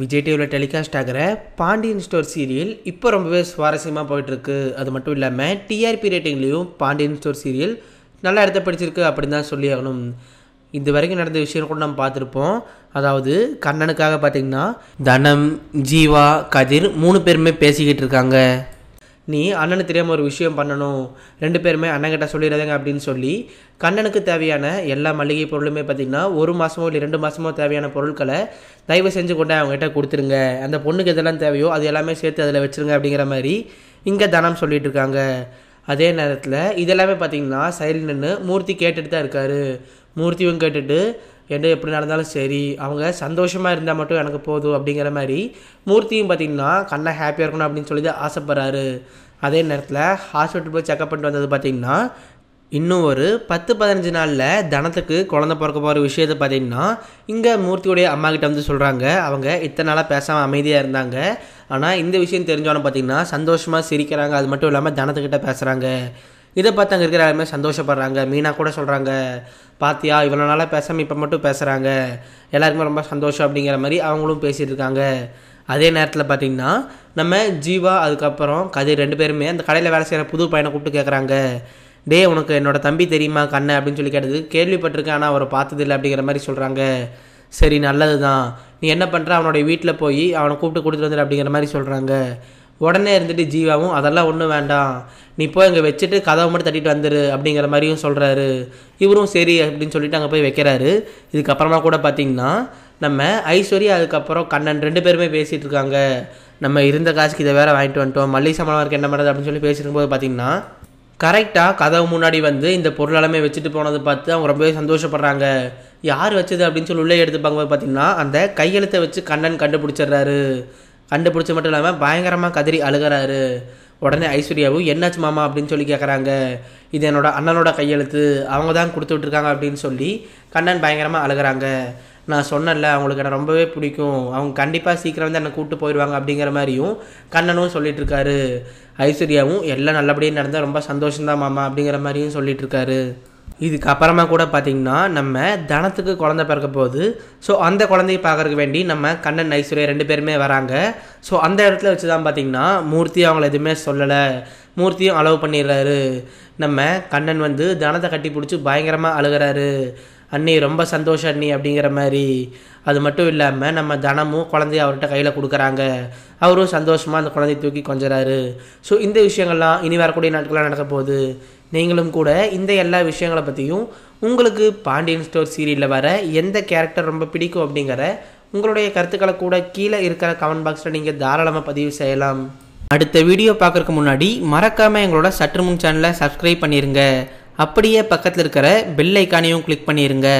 விஜய் டிவியில் டெலிகாஸ்ட் ஆகிற Pandian store serial இப்போ ரொம்பவே சுவாரஸ்யமாக போயிட்டுருக்கு அது மட்டும் இல்லாமல் டிஆர்பி ரேட்டிங்லேயும் பாண்டியன் ஸ்டோர் சீரியல் நல்லா இடத்த பிடிச்சிருக்கு அப்படின்னு தான் சொல்லி ஆகணும் இது வரைக்கும் நடந்த விஷயம் கூட நம்ம பார்த்துருப்போம் அதாவது கண்ணனுக்காக பார்த்திங்கன்னா தனம் ஜீவா கதிர் மூணு பேருமே பேசிக்கிட்டு இருக்காங்க நீ அண்ணனுக்கு தெரியாமல் ஒரு விஷயம் பண்ணணும் ரெண்டு பேருமே அண்ணங்கிட்ட சொல்லிடுறதுங்க அப்படின்னு சொல்லி கண்ணனுக்கு தேவையான எல்லா மளிகை பொருளுமே பார்த்திங்கன்னா ஒரு மாதமோ இல்லை ரெண்டு மாதமோ தேவையான பொருட்களை தயவு செஞ்சு கொண்டே அவங்ககிட்ட கொடுத்துருங்க அந்த பொண்ணுக்கு எதெல்லாம் தேவையோ அது எல்லாமே சேர்த்து அதில் வச்சுருங்க அப்படிங்கிற மாதிரி இங்கே தனம் சொல்லிகிட்டு இருக்காங்க அதே நேரத்தில் இதெல்லாமே பார்த்திங்கன்னா சைல் நின்று மூர்த்தி கேட்டுட்டு தான் இருக்கார் மூர்த்தியும் கேட்டுட்டு என்ன எப்படி நடந்தாலும் சரி அவங்க சந்தோஷமாக இருந்தால் மட்டும் எனக்கு போதும் அப்படிங்கிற மாதிரி மூர்த்தியும் பார்த்திங்கன்னா கண்ணை ஹாப்பியாக இருக்கணும் அப்படின்னு சொல்லி தான் ஆசைப்படுறாரு அதே நேரத்தில் ஹாஸ்பிட்டல் போய் செக்அப் பண்ணிட்டு வந்தது பார்த்திங்கன்னா இன்னும் ஒரு பத்து பதினஞ்சு நாளில் தனத்துக்கு குழந்த பிறக்க போகிற விஷயத்தை பார்த்திங்கன்னா இங்கே மூர்த்தியுடைய அம்மா கிட்ட வந்து சொல்கிறாங்க அவங்க இத்தனை நாளாக பேசாமல் அமைதியாக இருந்தாங்க ஆனால் இந்த விஷயம் தெரிஞ்சோன்னு பார்த்தீங்கன்னா சந்தோஷமாக சிரிக்கிறாங்க அது மட்டும் இல்லாமல் தனத்துக்கிட்ட பேசுகிறாங்க இதை பார்த்து அங்கே இருக்கிற யாருமே சந்தோஷப்படுறாங்க மீனா கூட சொல்கிறாங்க பாத்தியா இவ்வளோ நாளாக பேசாமல் இப்போ மட்டும் பேசுகிறாங்க எல்லாருக்குமே ரொம்ப சந்தோஷம் அப்படிங்கிற மாதிரி அவங்களும் பேசிகிட்டு இருக்காங்க அதே நேரத்தில் பார்த்திங்கன்னா நம்ம ஜீவா அதுக்கப்புறம் கதிர் ரெண்டு பேருமே அந்த கடையில் வேலை செய்கிற புது பையனை கூப்பிட்டு கேட்குறாங்க டே உனக்கு என்னோட தம்பி தெரியுமா கண்ணை அப்படின்னு சொல்லி கேட்டது கேள்விப்பட்டிருக்கேன் ஆனால் அவரை பார்த்ததில்லை அப்படிங்கிற மாதிரி சொல்கிறாங்க சரி நல்லது தான் நீ என்ன பண்ணுற அவனுடைய வீட்டில் போய் அவனை கூப்பிட்டு கொடுத்துட்டு வந்துடு அப்படிங்கிற மாதிரி சொல்கிறாங்க உடனே இருந்துட்டு ஜீவாவும் அதெல்லாம் ஒன்றும் வேண்டாம் நீ போய் அங்கே வச்சுட்டு கதவை மட்டும் தட்டிட்டு வந்துரு அப்படிங்கிற மாதிரியும் சொல்கிறாரு இவரும் சரி அப்படின்னு சொல்லிட்டு அங்கே போய் வைக்கிறாரு இதுக்கப்புறமா கூட பார்த்திங்கன்னா நம்ம ஐஸ்வர்யா அதுக்கப்புறம் கண்ணன் ரெண்டு பேருமே பேசிகிட்டு இருக்காங்க நம்ம இருந்த காசுக்கு இதை வேறு வாங்கிட்டு வந்துட்டோம் மல்லிகை சம்பளம் இருக்குது என்ன பண்ணுறது அப்படின்னு சொல்லி போது பார்த்திங்கன்னா கரெக்டாக கதவு முன்னாடி வந்து இந்த பொருளாலுமே வச்சுட்டு போனதை பார்த்து அவங்க ரொம்பவே சந்தோஷப்படுறாங்க யார் வச்சது அப்படின்னு சொல்லி உள்ளே எடுத்து பார்க்கும்போது பார்த்திங்கன்னா அந்த கையெழுத்தை வச்சு கண்ணன் கண்டுபிடிச்சிடுறாரு கண்டுபிடிச்ச மட்டும் இல்லாமல் பயங்கரமாக கதறி அழுகிறாரு உடனே ஐஸ்வர்யாவும் என்னாச்சு மாமா அப்படின்னு சொல்லி கேட்குறாங்க இது என்னோட அண்ணனோட கையெழுத்து அவங்க தான் கொடுத்து விட்ருக்காங்க அப்படின்னு சொல்லி கண்ணன் பயங்கரமாக அழுகிறாங்க நான் சொன்னல அவங்களுக்கு எனக்கு ரொம்பவே பிடிக்கும் அவங்க கண்டிப்பாக சீக்கிரம் வந்து என்னை கூப்பிட்டு போயிடுவாங்க அப்படிங்கிற மாதிரியும் கண்ணனும் சொல்லிகிட்ருக்காரு ஐஸ்வர்யாவும் எல்லாம் நல்லபடியாக நடந்தால் ரொம்ப சந்தோஷம்தான் மாமா அப்படிங்கிற மாதிரியும் சொல்லிகிட்ருக்காரு இதுக்கு அப்புறமா கூட பார்த்திங்கன்னா நம்ம தனத்துக்கு குழந்த பிறக்க போகுது ஸோ அந்த குழந்தைய பார்க்கறதுக்கு வேண்டி நம்ம கண்ணன் ஐஸ்வர்யா ரெண்டு பேருமே வராங்க ஸோ அந்த இடத்துல வச்சு தான் பார்த்திங்கன்னா மூர்த்தி அவங்கள எதுவுமே சொல்லலை மூர்த்தியும் அலோவ் பண்ணிடுறாரு நம்ம கண்ணன் வந்து தனத்தை கட்டி பிடிச்சி பயங்கரமாக அழுகிறாரு அண்ணி ரொம்ப சந்தோஷம் அண்ணி அப்படிங்கிற மாதிரி அது மட்டும் இல்லாமல் நம்ம தனமும் குழந்தைய அவர்கிட்ட கையில் கொடுக்குறாங்க அவரும் சந்தோஷமாக அந்த குழந்தைய தூக்கி கொஞ்சறாரு ஸோ இந்த விஷயங்கள்லாம் இனி வரக்கூடிய நாட்கள்லாம் நடக்க போகுது நீங்களும் கூட இந்த எல்லா விஷயங்களை பற்றியும் உங்களுக்கு பாண்டியன் ஸ்டோர் சீரியலில் வர எந்த கேரக்டர் ரொம்ப பிடிக்கும் அப்படிங்கிற உங்களுடைய கருத்துக்களை கூட கீழே இருக்கிற கமெண்ட் பாக்ஸில் நீங்கள் தாராளமாக பதிவு செய்யலாம் அடுத்த வீடியோ பார்க்குறதுக்கு முன்னாடி மறக்காமல் எங்களோட சற்று முன் சேனலை சப்ஸ்கிரைப் பண்ணிடுங்க அப்படியே பக்கத்தில் இருக்கிற பெல் ஐக்கானையும் கிளிக் பண்ணிடுங்க